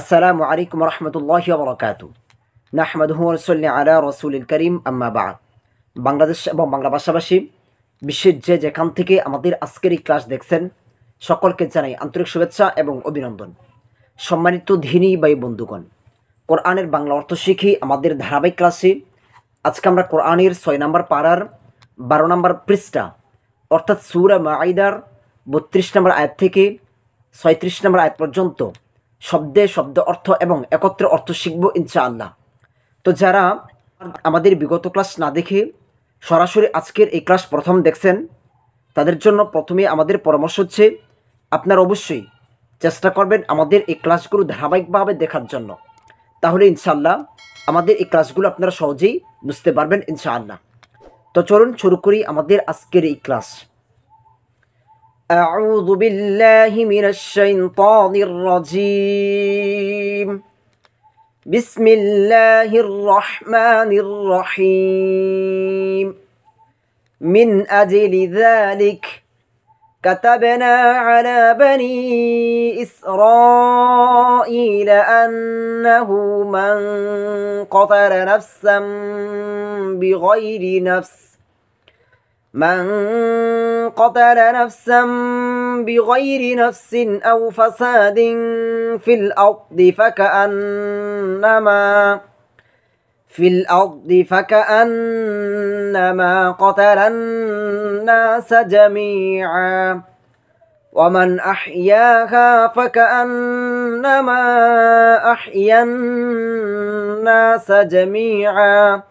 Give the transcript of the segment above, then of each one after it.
আসসালামু আলাইকুম রহমতুল্লাহ বরকাত নাহমদুর সল্লি আলা রসুল করিম আম্মাবা বাংলাদেশ এবং বাংলা ভাষাভাষী বিশ্বের যে যেখান থেকে আমাদের আজকের এই ক্লাস দেখছেন সকলকে জানাই আন্তরিক শুভেচ্ছা এবং অভিনন্দন সম্মানিত ধিনী বাই বন্ধুগণ কোরআনের বাংলা অর্থ শিখি আমাদের ধারাবাহিক ক্লাসে আজকে আমরা কোরআনের ছয় নম্বর পাড়ার বারো নম্বর পৃষ্ঠা অর্থাৎ সুরা মাইদার বত্রিশ নম্বর আয়াত থেকে ছয়ত্রিশ নম্বর আয়াত পর্যন্ত শব্দে শব্দ অর্থ এবং একত্রে অর্থ শিখব ইনশাআল্লাহ তো যারা আমাদের বিগত ক্লাস না দেখে সরাসরি আজকের এই ক্লাস প্রথম দেখছেন তাদের জন্য প্রথমে আমাদের পরামর্শ হচ্ছে আপনার অবশ্যই চেষ্টা করবেন আমাদের এই ক্লাসগুলো ধারাবাহিকভাবে দেখার জন্য তাহলে ইনশাআল্লাহ আমাদের এই ক্লাসগুলো আপনারা সহজেই বুঝতে পারবেন ইনশাআল্লাহ তো চলুন শুরু করি আমাদের আজকের এই ক্লাস أعوذ بالله من الشيطان الرجيم بسم الله الرحمن الرحيم من أجل ذلك كتبنا على بني إسرائيل أنه من قتل نفسا بغير نفس من قتل نفسا بغير نفس أو فساد في الأرض فكأنما في الأرض فكأنما قتل الناس جميعا ومن أحياها فكأنما أحيا الناس جميعا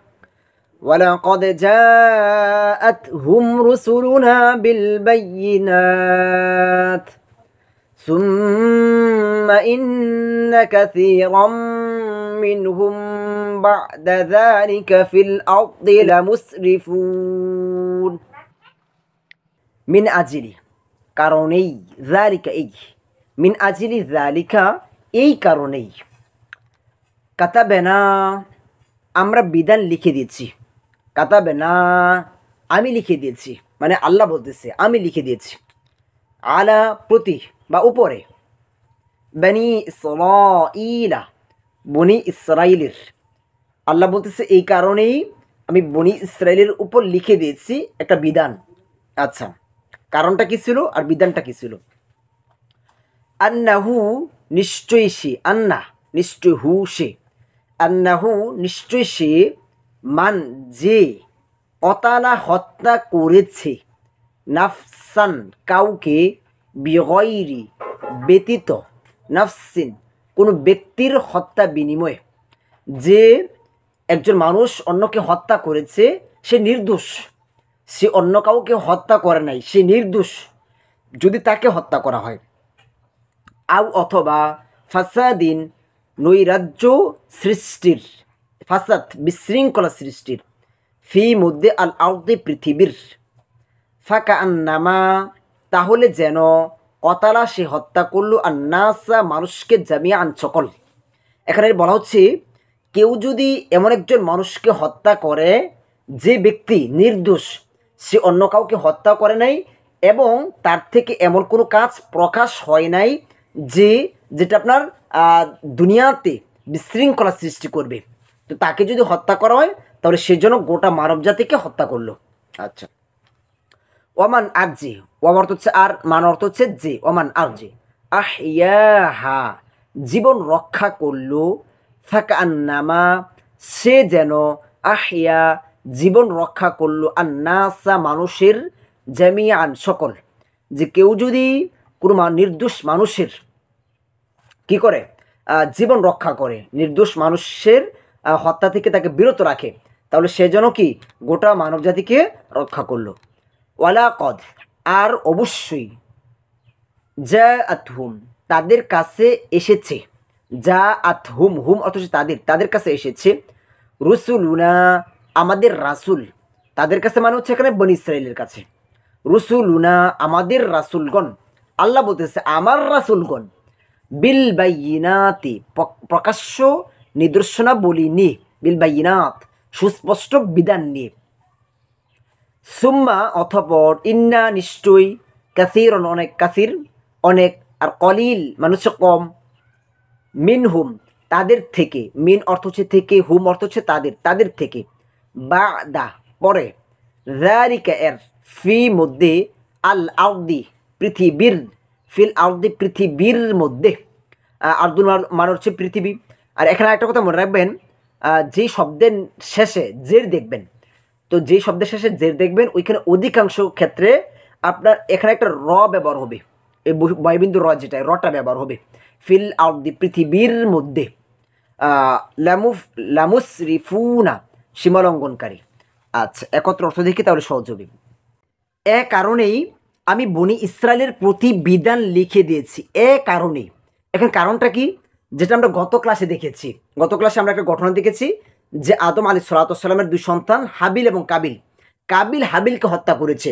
ولقد جاءتهم رسلنا بالبينات ثم إن كثيرا منهم بعد ذلك في الأرض لمسرفون من أجل كروني ذلك إي من أجل ذلك إي كروني كتبنا أمر বিধান لكي দিচ্ছি কাতাবে না আমি লিখে দিয়েছি মানে আল্লাহ বলতেছে আমি লিখে দিয়েছি আলা প্রতি বা উপরে বানি ইলা বনি ইসরাইলের আল্লাহ বলতেছে এই কারণেই আমি বনি ইসরায়েলের উপর লিখে দিয়েছি একটা বিধান আচ্ছা কারণটা কি ছিল আর বিধানটা কি ছিল হু নিশ্চয়ই সে আন্না নিশ্চয় হু সে হু নিশ্চয়ই সে মান যে অতালা হত্যা করেছে নাফসান কাউকে বিগৈরি ব্যতীত নাফসিন কোনো ব্যক্তির হত্যা বিনিময়ে যে একজন মানুষ অন্যকে হত্যা করেছে সে নির্দোষ সে অন্য কাউকে হত্যা করে নাই সে নির্দোষ যদি তাকে হত্যা করা হয় আউ অথবা ফাসাদিন নৈরাজ্য সৃষ্টির ফাসাদ বিশৃঙ্খলা সৃষ্টির ফি মধ্যে আল আউদি পৃথিবীর ফাঁকা আন্নামা তাহলে যেন কতালা সে হত্যা করল আর নাসা মানুষকে জামিয়া আন সকল এখানে বলা হচ্ছে কেউ যদি এমন একজন মানুষকে হত্যা করে যে ব্যক্তি নির্দোষ সে অন্য কাউকে হত্যা করে নাই এবং তার থেকে এমন কোনো কাজ প্রকাশ হয় নাই যে যেটা আপনার দুনিয়াতে বিশৃঙ্খলা সৃষ্টি করবে তো তাকে যদি হত্যা করা হয় তাহলে সেজন্য গোটা মানব জাতিকে হত্যা করলো আচ্ছা ওমান জি ওম অর্থ হচ্ছে আর মান অর্থ হচ্ছে যে ওমান আর জি আহ হা জীবন রক্ষা করলো ফাঁকা সে যেন আহিয়া জীবন রক্ষা করলো আর নাসা মানুষের জামিয়ান সকল যে কেউ যদি কোনো নির্দোষ মানুষের কি করে জীবন রক্ষা করে নির্দোষ মানুষের হত্যা থেকে তাকে বিরত রাখে তাহলে সে যেন কি গোটা মানবজাতিকে রক্ষা করল ওয়ালা কদ আর অবশ্যই যা আতহুম তাদের কাছে এসেছে যা আত হুম হুম অথচ তাদের তাদের কাছে এসেছে উনা আমাদের রাসুল তাদের কাছে মানে হচ্ছে এখানে বনি ইসরায়েলের কাছে উনা আমাদের রাসুলগণ আল্লাহ বলতেছে আমার রাসুলগণ বিল বাইনাতে প্রকাশ্য নিদর্শনাবলী নিয়ে বিলবাইনাথ সুস্পষ্ট বিধান নিয়ে সুম্মা অথপর ইন্না নিশ্চয়ই কাসির অনেক কাসির অনেক আর কলিল মানুষ কম মিন হুম তাদের থেকে মিন অর্থ হচ্ছে থেকে হুম অর্থ হচ্ছে তাদের তাদের থেকে বা দা পরে রিকা এর ফি মধ্যে আল আউদি পৃথিবীর ফিল আউদি পৃথিবীর মধ্যে আর্দুল মানুষ হচ্ছে পৃথিবী আর এখানে একটা কথা মনে রাখবেন যে শব্দের শেষে জের দেখবেন তো যে শব্দের শেষে জের দেখবেন ওইখানে অধিকাংশ ক্ষেত্রে আপনার এখানে একটা র ব্যবহার হবে এই বয়বিন্দু র যেটা রটা ব্যবহার হবে ফিল আউট দি পৃথিবীর মধ্যে ল্যামুফ ল্যামুস রিফুনা সীমালঙ্ঘনকারী আচ্ছা একত্র অর্থ দেখি তাহলে সহজ হবে এ কারণেই আমি বনি ইসরায়েলের প্রতি বিধান লিখে দিয়েছি এ কারণেই এখন কারণটা কি যেটা আমরা গত ক্লাসে দেখেছি গত ক্লাসে আমরা একটা ঘটনা দেখেছি যে আদম আলী সালাতামের দুই সন্তান হাবিল এবং কাবিল কাবিল হাবিলকে হত্যা করেছে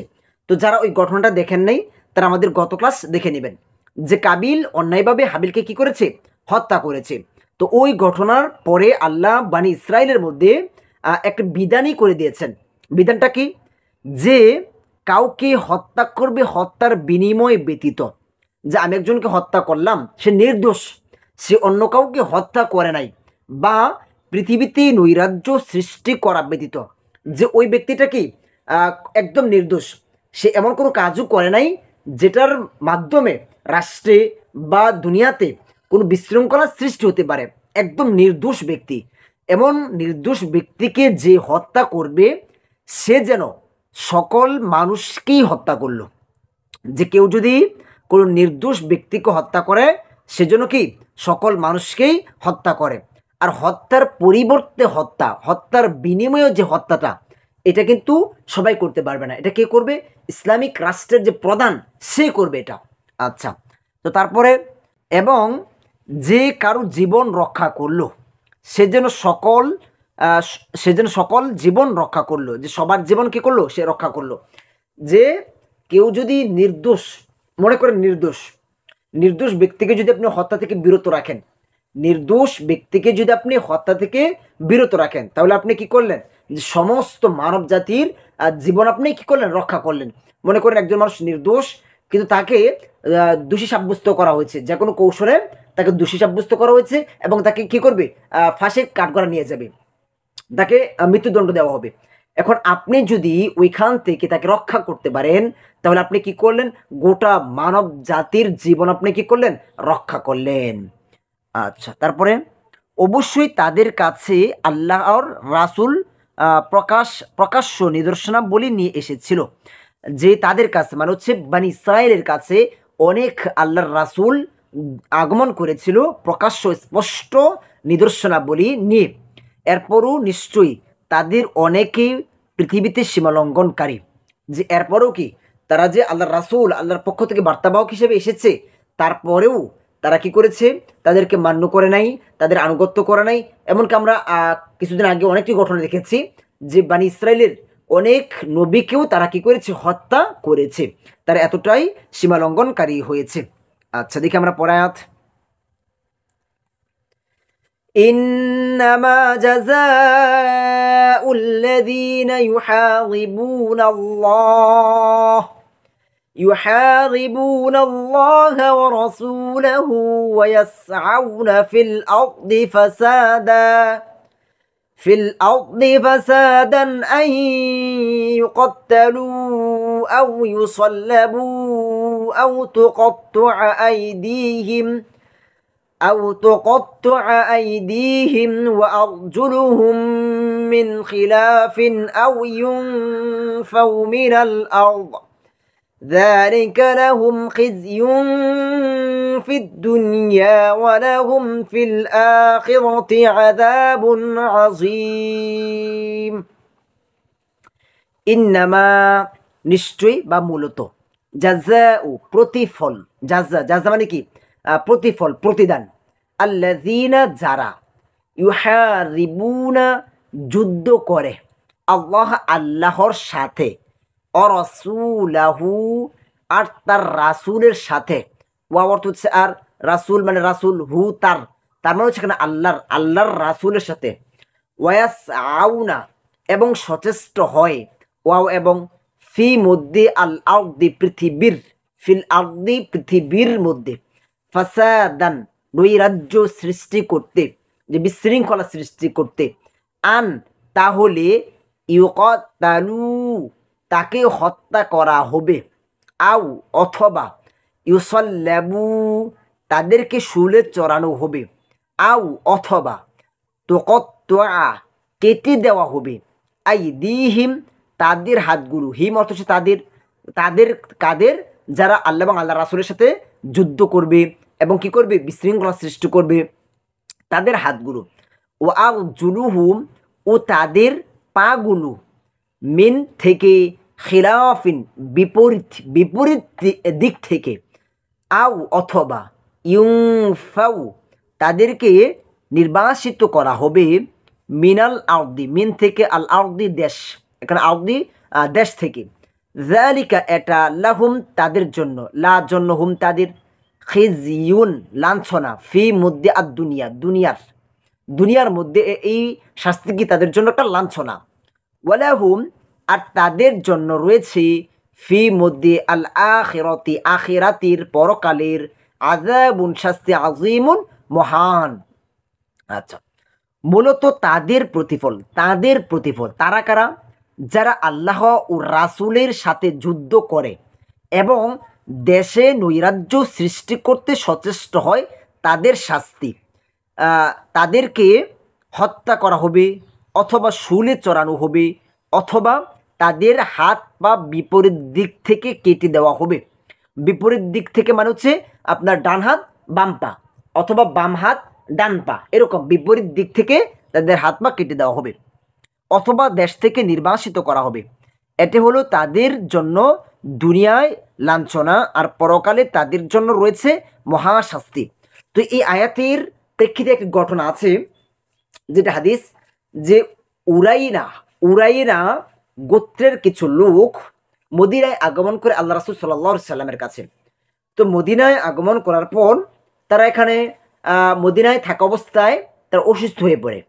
তো যারা ওই ঘটনাটা দেখেন নাই তারা আমাদের গত ক্লাস দেখে নেবেন যে কাবিল অন্যায়ভাবে হাবিলকে কি করেছে হত্যা করেছে তো ওই ঘটনার পরে আল্লাহ বাণী ইসরায়েলের মধ্যে একটা বিধানই করে দিয়েছেন বিধানটা কি যে কাউকে হত্যা করবে হত্যার বিনিময় ব্যতীত যে আমি একজনকে হত্যা করলাম সে নির্দোষ সে অন্য কাউকে হত্যা করে নাই বা পৃথিবীতে নৈরাজ্য সৃষ্টি করা ব্যতীত যে ওই ব্যক্তিটা কি একদম নির্দোষ সে এমন কোনো কাজও করে নাই যেটার মাধ্যমে রাষ্ট্রে বা দুনিয়াতে কোনো বিশৃঙ্খলা সৃষ্টি হতে পারে একদম নির্দোষ ব্যক্তি এমন নির্দোষ ব্যক্তিকে যে হত্যা করবে সে যেন সকল মানুষকেই হত্যা করলো যে কেউ যদি কোনো নির্দোষ ব্যক্তিকে হত্যা করে সেজন্য কি সকল মানুষকেই হত্যা করে আর হত্যার পরিবর্তে হত্যা হত্যার বিনিময়ে যে হত্যাটা এটা কিন্তু সবাই করতে পারবে না এটা কে করবে ইসলামিক রাষ্ট্রের যে প্রধান সে করবে এটা আচ্ছা তো তারপরে এবং যে কারো জীবন রক্ষা করলো সে যেন সকল সে যেন সকল জীবন রক্ষা করলো যে সবার জীবন কী করলো সে রক্ষা করলো যে কেউ যদি নির্দোষ মনে করে নির্দোষ নির্দোষ ব্যক্তিকে যদি আপনি হত্যা থেকে বিরত রাখেন নির্দোষ ব্যক্তিকে যদি আপনি হত্যা থেকে বিরত রাখেন তাহলে আপনি কি করলেন সমস্ত মানব জাতির জীবন আপনি কি করলেন রক্ষা করলেন মনে করেন একজন মানুষ নির্দোষ কিন্তু তাকে দোষী সাব্যস্ত করা হয়েছে যে কোনো কৌশলে তাকে দোষী সাব্যস্ত করা হয়েছে এবং তাকে কি করবে ফাঁসে কাঠগড়া নিয়ে যাবে তাকে মৃত্যুদণ্ড দেওয়া হবে এখন আপনি যদি ওইখান থেকে তাকে রক্ষা করতে পারেন তাহলে আপনি কি করলেন গোটা মানব জাতির জীবন আপনি কি করলেন রক্ষা করলেন আচ্ছা তারপরে অবশ্যই তাদের কাছে আল্লাহর রাসুল প্রকাশ প্রকাশ্য নিদর্শনাবলী নিয়ে এসেছিল যে তাদের কাছে মানে হচ্ছে মানে ইসরায়েলের কাছে অনেক আল্লাহর রাসুল আগমন করেছিল প্রকাশ্য স্পষ্ট নিদর্শনাবলী নিয়ে এরপরও নিশ্চয়ই তাদের অনেকেই পৃথিবীতে সীমালঙ্ঘনকারী যে এরপরেও কি তারা যে আল্লাহ রাসুল আল্লাহর পক্ষ থেকে বার্তাবাহক হিসেবে এসেছে তারপরেও তারা কি করেছে তাদেরকে মান্য করে নাই তাদের আনুগত্য করে নাই এমনকি আমরা কিছুদিন আগে অনেকটি ঘটনা দেখেছি যে বানি ইসরায়েলের অনেক নবীকেও তারা কি করেছে হত্যা করেছে তারা এতটাই সীমালঙ্ঘনকারী হয়েছে আচ্ছা দেখি আমরা পরায়াত إنما جزاء الذين يحاربون الله يحاربون الله ورسوله ويسعون في الأرض فسادا في الأرض فسادا أن يقتلوا أو يصلبوا أو تقطع أيديهم ۖ أو تقطع أيديهم وأرجلهم من خلاف أو ينفوا من الأرض ذلك لهم خزي في الدنيا ولهم في الآخرة عذاب عظيم إنما নিশ্চয়ই بمولتو جزاء بروتيفول جزاء جزاء জাজা প্রতিফল প্রতিদান আল্লাদিনা যারা ইউহা যুদ্ধ করে আল্লাহ আল্লাহর সাথে অরসুলাহু আর তার রাসুলের সাথে ওয়া অর্থ হচ্ছে আর রাসুল মানে রাসুল হু তার তার মানে হচ্ছে এখানে আল্লাহর আল্লাহর রাসুলের সাথে ওয়াস আউনা এবং সচেষ্ট হয় ওয়াও এবং ফি মধ্যে আল আউদ্দি পৃথিবীর ফিল আউদ্দি পৃথিবীর মধ্যে ফাসাদান নৈরাজ্য সৃষ্টি করতে যে বিশৃঙ্খলা সৃষ্টি করতে আন তাহলে ইউকালু তাকে হত্যা করা হবে আউ অথবা ইউসল্যাবু তাদেরকে শুলে চড়ানো হবে আউ অথবা তোকত্তোয়া কেটে দেওয়া হবে আই দিহিম তাদের হাতগুলো হিম অথচ তাদের তাদের কাদের যারা আল্লাহ এবং আল্লাহ রাসুলের সাথে যুদ্ধ করবে এবং কি করবে বিশৃঙ্খলা সৃষ্টি করবে তাদের হাতগুলো ও আউ হুম ও তাদের পাগুলো মেন থেকে খিলাফিন বিপরীত বিপরীত দিক থেকে আউ অথবা ইউফাউ তাদেরকে নির্বাসিত করা হবে মিনাল আউদ্দি মিন থেকে আল আউদ্দি দেশ এখানে আউদ্দি দেশ থেকে জালিকা এটা লাহুম তাদের জন্য লা জন্য হুম তাদের খিজিউন লাঞ্ছনা ফি মধ্যে আর দুনিয়া দুনিয়ার দুনিয়ার মধ্যে এই শাস্তি কি তাদের জন্য একটা লাঞ্ছনা ওয়ালাহুম আর তাদের জন্য রয়েছে ফি মধ্যে আল আখেরতি আখেরাতির পরকালের আজাবুন শাস্তি আজিমুন মহান আচ্ছা মূলত তাদের প্রতিফল তাদের প্রতিফল তারা কারা যারা আল্লাহ ও রাসুলের সাথে যুদ্ধ করে এবং দেশে নৈরাজ্য সৃষ্টি করতে সচেষ্ট হয় তাদের শাস্তি তাদেরকে হত্যা করা হবে অথবা শুলে চড়ানো হবে অথবা তাদের হাত বা বিপরীত দিক থেকে কেটে দেওয়া হবে বিপরীত দিক থেকে মানে হচ্ছে আপনার ডান হাত বাম পা অথবা বাম হাত ডান পা এরকম বিপরীত দিক থেকে তাদের হাত পা কেটে দেওয়া হবে অথবা দেশ থেকে নির্বাসিত করা হবে এটি হলো তাদের জন্য দুনিয়ায় লাঞ্ছনা আর পরকালে তাদের জন্য রয়েছে মহাশাস্তি তো এই আয়াতের প্রেক্ষিতে একটি ঘটনা আছে যেটা হাদিস যে উরাইনা উরাইনা গোত্রের কিছু লোক মদিনায় আগমন করে আল্লাহ রাসুল সাল্লা সাল্লামের কাছে তো মদিনায় আগমন করার পর তারা এখানে মদিনায় থাকা অবস্থায় তারা অসুস্থ হয়ে পড়ে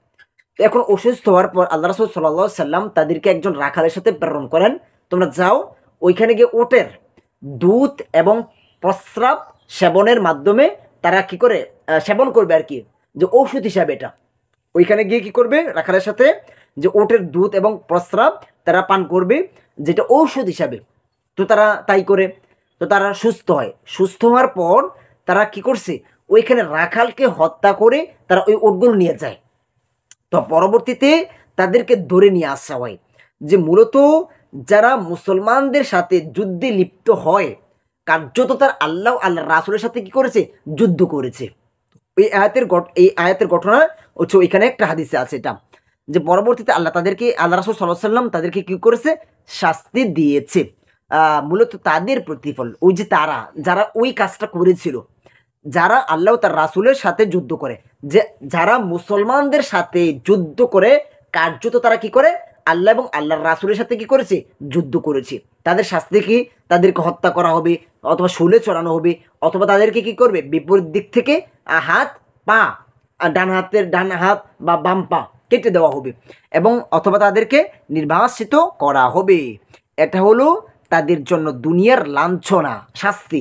এখন অসুস্থ হওয়ার পর আল্লাহ রসুল সাল্লা সাল্লাম তাদেরকে একজন রাখালের সাথে প্রেরণ করেন তোমরা যাও ওইখানে গিয়ে ওটের দুধ এবং প্রস্রাব সেবনের মাধ্যমে তারা কি করে সেবন করবে আর কি যে ঔষধ হিসাবে এটা ওইখানে গিয়ে কি করবে রাখালের সাথে যে ওটের দুধ এবং প্রস্রাব তারা পান করবে যেটা ঔষধ হিসাবে তো তারা তাই করে তো তারা সুস্থ হয় সুস্থ হওয়ার পর তারা কি করছে ওইখানে রাখালকে হত্যা করে তারা ওই ওটগুলো নিয়ে যায় তো পরবর্তীতে তাদেরকে ধরে নিয়ে আসা হয় যে মূলত যারা মুসলমানদের সাথে যুদ্ধে লিপ্ত হয় কার্যত তার আল্লাহ আল্লাহ রাসুলের সাথে কি করেছে যুদ্ধ করেছে এই আয়াতের এই আয়াতের ঘটনা হচ্ছে এখানে একটা হাদিসে আছে এটা যে পরবর্তীতে আল্লাহ তাদেরকে আল্লাহ রাসুল সাল্লাহ সাল্লাম তাদেরকে কী করেছে শাস্তি দিয়েছে মূলত তাদের প্রতিফল ওই যে তারা যারা ওই কাজটা করেছিল যারা আল্লাহ তার রাসুলের সাথে যুদ্ধ করে যে যারা মুসলমানদের সাথে যুদ্ধ করে কার্যত তারা কি করে আল্লাহ এবং আল্লাহর রাসুলের সাথে কি করেছে যুদ্ধ করেছে তাদের শাস্তি কি তাদেরকে হত্যা করা হবে অথবা শুলে চড়ানো হবে অথবা তাদেরকে কি করবে বিপরীত দিক থেকে হাত পা ডান হাতের ডান হাত বা বাম পা কেটে দেওয়া হবে এবং অথবা তাদেরকে নির্বাসিত করা হবে এটা হলো তাদের জন্য দুনিয়ার লাঞ্ছনা শাস্তি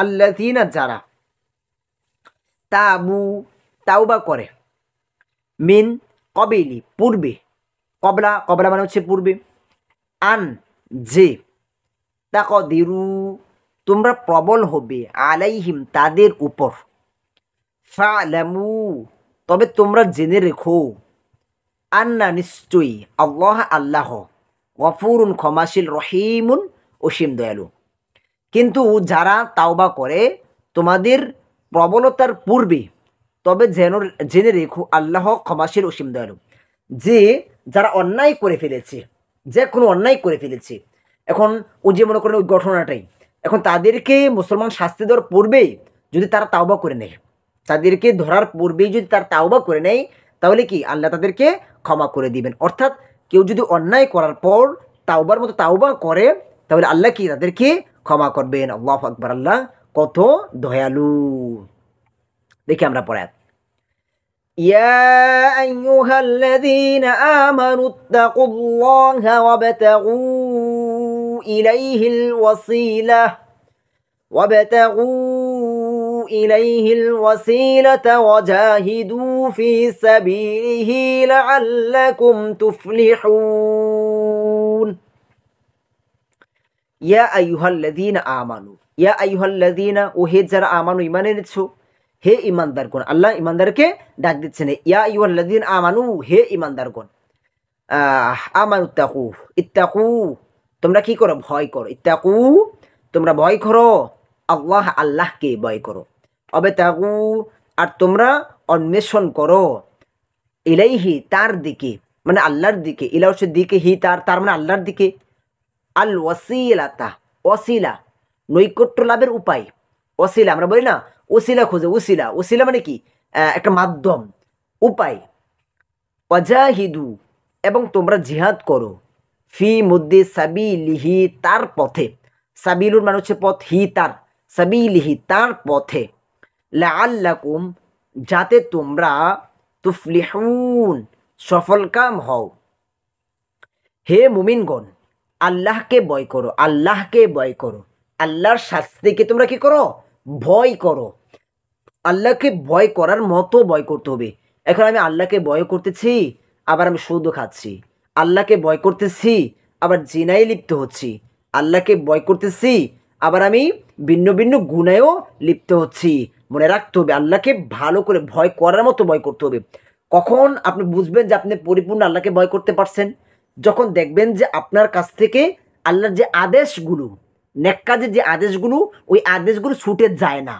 আল্লাহিনা যারা তাবু তাওবা করে মিন কবেলি পূর্বে কবলা কবলা মানে হচ্ছে পূর্বে আন যে তা কদিরু তোমরা প্রবল হবে আলাইহিম তাদের উপর ফালামু তবে তোমরা জেনে রেখো আন্না নিশ্চয়ই আল্লাহ আল্লাহ গফুরুন ক্ষমাশীল রহিমুন অসীম দয়ালু কিন্তু যারা তাওবা করে তোমাদের প্রবলতার পূর্বে তবে যেন জেনে রেখো আল্লাহ ক্ষমাসীর অসীম দয়ালু যে যারা অন্যায় করে ফেলেছে যে কোনো অন্যায় করে ফেলেছে এখন ও যে মনে করেন ওই ঘটনাটাই এখন তাদেরকে মুসলমান শাস্তি দেওয়ার পূর্বেই যদি তারা তাওবা করে নেয় তাদেরকে ধরার পূর্বেই যদি তারা তাওবা করে নেয় তাহলে কি আল্লাহ তাদেরকে ক্ষমা করে দিবেন অর্থাৎ কেউ যদি অন্যায় করার পর তাওবার মতো তাওবা করে তাহলে আল্লাহ কি তাদেরকে ক্ষমা করবেন আল্লাহ আকবার আল্লাহ কত দয়ালু দেখি আমরা পড়ে يا أيها الذين آمنوا اتقوا الله وابتغوا إليه الوسيلة وابتغوا إليه الوسيلة وجاهدوا في سبيله لعلكم تفلحون ইয়া আইহাল্লাদিন আমানু ইয়া আইহাল্লাদিনা ও হে যারা আমানু ইমান নিচ্ছ হে ইমানদারগণ আল্লাহ ইমানদারকে ডাক দিচ্ছেন ইয়া আইহাল্লাদিন আমানু হে ইমানদারগণ আমানু ইত্তাকু ইত্তাকু তোমরা কি করো ভয় করো ইত্তাকু তোমরা ভয় করো আল্লাহ আল্লাহকে ভয় করো অবে তাকু আর তোমরা অন্বেষণ করো ইলাইহি তার দিকে মানে আল্লাহর দিকে ইলাউসের দিকে হি তার তার মানে আল্লাহর দিকে আল ওয়াসিলাতা অসিলা নৈকট্য লাভের উপায় অসিলা আমরা বলি না ওসিলা খোঁজে ওসিলা ওসিলা মানে কি একটা মাধ্যম উপায় অজাহিদু এবং তোমরা জিহাদ করো ফি সাবি লিহি তার পথে সাবিলুর মানে হচ্ছে পথ হি তার সাবিলিহি তার পথে লাকুম যাতে তোমরা তুফলিহুন সফলকাম হও হে মুমিনগণ আল্লাহকে ভয় করো আল্লাহকে ভয় করো আল্লাহর শাস্তিকে তোমরা কি করো ভয় করো আল্লাহকে ভয় করার মতো ভয় করতে হবে এখন আমি আল্লাহকে ভয় করতেছি আবার আমি সুদও খাচ্ছি আল্লাহকে ভয় করতেছি আবার জিনায় লিপ্ত হচ্ছি আল্লাহকে ভয় করতেছি আবার আমি ভিন্ন ভিন্ন গুণায়ও লিপ্ত হচ্ছি মনে রাখতে হবে আল্লাহকে ভালো করে ভয় করার মতো ভয় করতে হবে কখন আপনি বুঝবেন যে আপনি পরিপূর্ণ আল্লাহকে ভয় করতে পারছেন যখন দেখবেন যে আপনার কাছ থেকে আল্লাহর যে আদেশগুলো নেক কাজের যে আদেশগুলো ওই আদেশগুলো ছুটে যায় না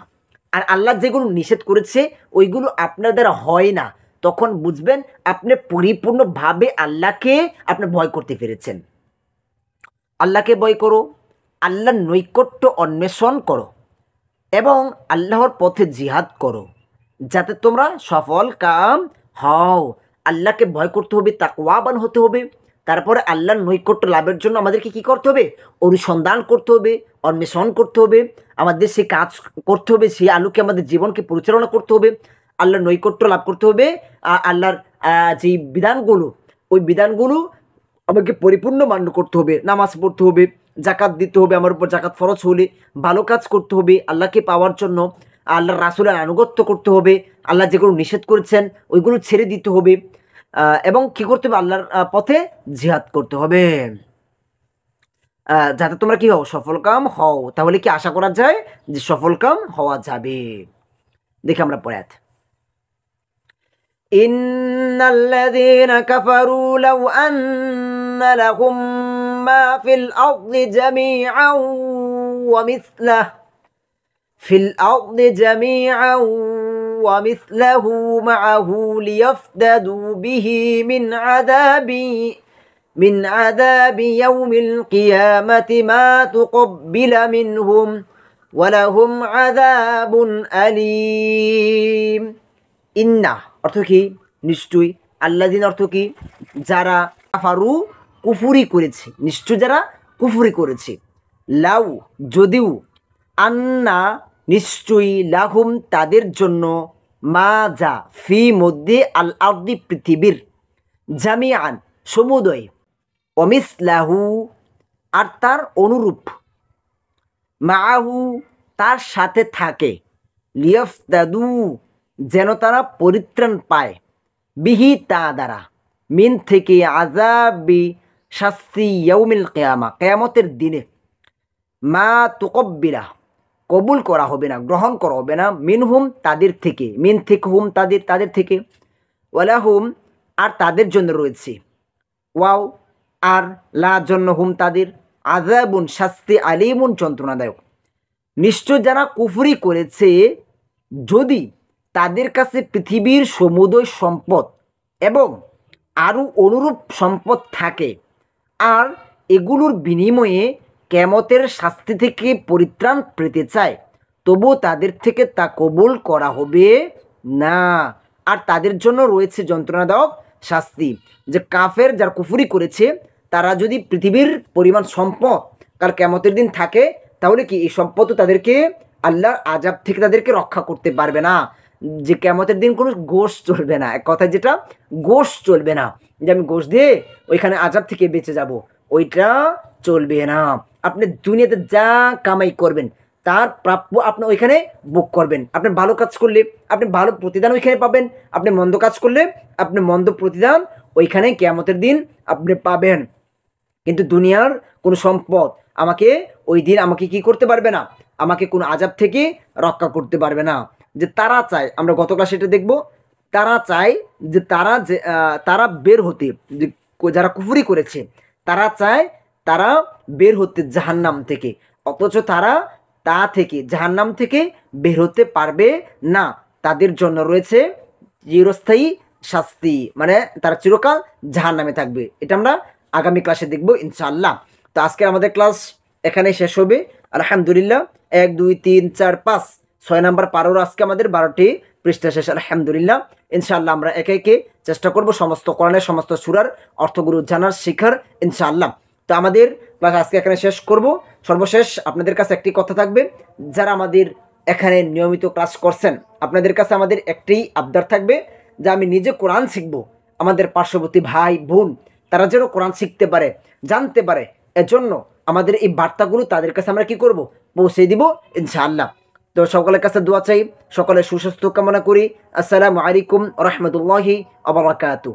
আর আল্লাহ যেগুলো নিষেধ করেছে ওইগুলো আপনার দ্বারা হয় না তখন বুঝবেন আপনি পরিপূর্ণভাবে আল্লাহকে আপনি ভয় করতে পেরেছেন আল্লাহকে ভয় করো আল্লাহর নৈকট্য অন্বেষণ করো এবং আল্লাহর পথে জিহাদ করো যাতে তোমরা সফল কাম হও আল্লাহকে ভয় করতে হবে তাকওয়াবান হতে হবে তারপর আল্লাহর নৈকট্য লাভের জন্য আমাদেরকে কি করতে হবে অনুসন্ধান করতে হবে অন্বেষণ করতে হবে আমাদের সে কাজ করতে হবে সেই আলোকে আমাদের জীবনকে পরিচালনা করতে হবে আল্লাহর নৈকট্য লাভ করতে হবে আল্লাহর যে বিধানগুলো ওই বিধানগুলো আমাকে পরিপূর্ণ মান্য করতে হবে নামাজ পড়তে হবে জাকাত দিতে হবে আমার উপর জাকাত ফরজ হলে ভালো কাজ করতে হবে আল্লাহকে পাওয়ার জন্য আল্লাহর রাসুলের আনুগত্য করতে হবে আল্লাহ যেগুলো নিষেধ করেছেন ওইগুলো ছেড়ে দিতে হবে এবং কি করতে হবে আল্লাহর পথে জিহাদ করতে হবে যাতে তোমরা কি হও সফলকাম হও তাহলে কি আশা করা যায় যে সফলকাম হওয়া যাবে দেখি আমরা পয়াত إن الذين ومثله معه ليفتدوا به من عذاب من عذاب يوم القيامة ما تقبل منهم ولهم عذاب أليم إنا أرتكي نشتوي الذين أرتكي جرى أفرو যারা কাফারু কুফুরি করেছে নিশ্চয় যারা কুফুরি করেছে লাউ যদিও আন্না নিশ্চয়ই লাহুম তাদের জন্য মা যা ফি মধ্যে আল আর্দি পৃথিবীর জামিয়ান সমুদয় অমিস লাহু আর তার অনুরূপ মাহু তার সাথে থাকে লিয়ফ দাদু যেন তারা পরিত্রাণ পায় বিহি তা দ্বারা মিন থেকে আজাবি শাস্তি ইয়ৌমিল কেয়ামা কেয়ামতের দিনে মা তুকব্বিরা কবুল করা হবে না গ্রহণ করা হবে না মিন হুম তাদের থেকে মিন থেকে হুম তাদের তাদের থেকে ওয়ালা হুম আর তাদের জন্য রয়েছে ওয়াও আর লা জন্য হুম তাদের আজাবুন শাস্তি আলিমুন যন্ত্রণাদায়ক নিশ্চয় যারা কুফরি করেছে যদি তাদের কাছে পৃথিবীর সমুদয় সম্পদ এবং আরও অনুরূপ সম্পদ থাকে আর এগুলোর বিনিময়ে কেমতের শাস্তি থেকে পরিত্রাণ পেতে চায় তবু তাদের থেকে তা কবুল করা হবে না আর তাদের জন্য রয়েছে যন্ত্রণাদায়ক শাস্তি যে কাফের যার কুফুরি করেছে তারা যদি পৃথিবীর পরিমাণ সম্পদ কার কেমতের দিন থাকে তাহলে কি এই সম্পদ তাদেরকে আল্লাহর আজাব থেকে তাদেরকে রক্ষা করতে পারবে না যে কেমতের দিন কোনো গোশ চলবে না এক কথা যেটা গোশ চলবে না যে আমি গোশ দিয়ে ওইখানে আজাব থেকে বেঁচে যাব ওইটা চলবে না আপনি দুনিয়াতে যা কামাই করবেন তার প্রাপ্য আপনি ওইখানে বুক করবেন আপনি ভালো কাজ করলে আপনি ভালো প্রতিদান ওইখানে পাবেন আপনি মন্দ কাজ করলে আপনি মন্দ প্রতিদান ওইখানে কেয়ামতের দিন আপনি পাবেন কিন্তু দুনিয়ার কোনো সম্পদ আমাকে ওই দিন আমাকে কি করতে পারবে না আমাকে কোনো আজাব থেকে রক্ষা করতে পারবে না যে তারা চায় আমরা গত ক্লাসে এটা দেখব তারা চায় যে তারা যে তারা বের হতে যে যারা কুফুরি করেছে তারা চায় তারা বের হতে জাহান্নাম থেকে অথচ তারা তা থেকে জাহান্নাম থেকে বের হতে পারবে না তাদের জন্য রয়েছে চিরস্থায়ী শাস্তি মানে তারা চিরকাল জাহান নামে থাকবে এটা আমরা আগামী ক্লাসে দেখব ইনশাআল্লাহ তো আজকের আমাদের ক্লাস এখানে শেষ হবে আলহামদুলিল্লাহ এক দুই তিন চার পাঁচ ছয় নাম্বার পারোর আজকে আমাদের বারোটি পৃষ্ঠা শেষ আলহামদুলিল্লাহ ইনশাআল্লাহ আমরা একে একে চেষ্টা করব সমস্ত কোরআনের সমস্ত সুরার অর্থগুরু জানার শিখার ইনশাআল্লাহ তো আমাদের ক্লাস আজকে এখানে শেষ করব সর্বশেষ আপনাদের কাছে একটি কথা থাকবে যারা আমাদের এখানে নিয়মিত ক্লাস করছেন আপনাদের কাছে আমাদের একটি আবদার থাকবে যে আমি নিজে কোরআন শিখব আমাদের পার্শ্ববর্তী ভাই বোন তারা যেন কোরআন শিখতে পারে জানতে পারে এজন্য আমাদের এই বার্তাগুলো তাদের কাছে আমরা কি করব পৌঁছে দিব ইনশাআল্লাহ তো সকলের কাছে দোয়া চাই সকলে সুস্বাস্থ্য কামনা করি আসসালামু আলাইকুম রহমতুল্লাহি আবরাকাতু